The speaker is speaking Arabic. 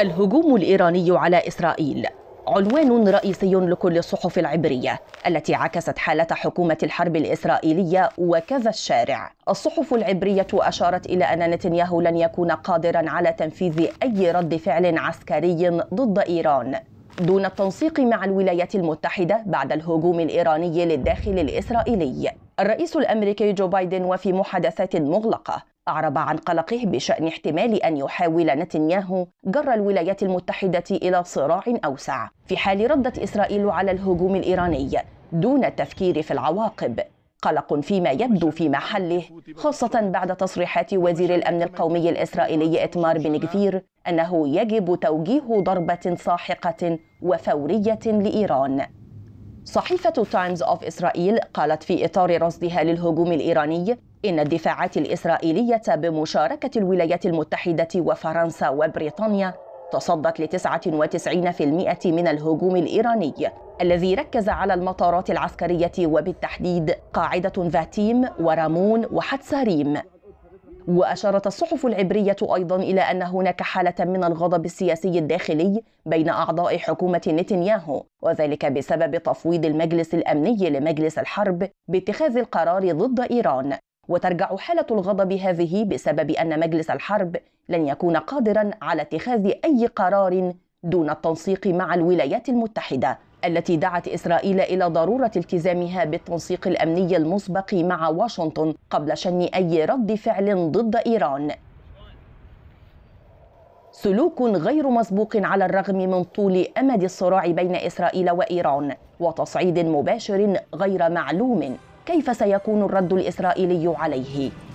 الهجوم الإيراني على إسرائيل عنوان رئيسي لكل الصحف العبرية التي عكست حالة حكومة الحرب الإسرائيلية وكذا الشارع الصحف العبرية أشارت إلى أن نتنياهو لن يكون قادرا على تنفيذ أي رد فعل عسكري ضد إيران دون التنسيق مع الولايات المتحدة بعد الهجوم الإيراني للداخل الإسرائيلي الرئيس الأمريكي جو بايدن وفي محادثات مغلقة أعرب عن قلقه بشأن احتمال أن يحاول نتنياهو جر الولايات المتحدة إلى صراع أوسع في حال ردت إسرائيل على الهجوم الإيراني دون التفكير في العواقب قلق فيما يبدو في محله خاصة بعد تصريحات وزير الأمن القومي الإسرائيلي إتمار بن جفير أنه يجب توجيه ضربة ساحقة وفورية لإيران صحيفة تايمز أوف إسرائيل قالت في إطار رصدها للهجوم الإيراني إن الدفاعات الإسرائيلية بمشاركة الولايات المتحدة وفرنسا وبريطانيا تصدت ل 99% من الهجوم الإيراني الذي ركز على المطارات العسكرية وبالتحديد قاعدة فاتيم ورامون وحتساريم وأشارت الصحف العبرية أيضا إلى أن هناك حالة من الغضب السياسي الداخلي بين أعضاء حكومة نتنياهو وذلك بسبب تفويض المجلس الأمني لمجلس الحرب باتخاذ القرار ضد إيران وترجع حالة الغضب هذه بسبب أن مجلس الحرب لن يكون قادرا على اتخاذ أي قرار دون التنسيق مع الولايات المتحدة التي دعت إسرائيل إلى ضرورة التزامها بالتنسيق الأمني المسبق مع واشنطن قبل شن أي رد فعل ضد إيران سلوك غير مسبوق على الرغم من طول امد الصراع بين اسرائيل وايران وتصعيد مباشر غير معلوم كيف سيكون الرد الاسرائيلي عليه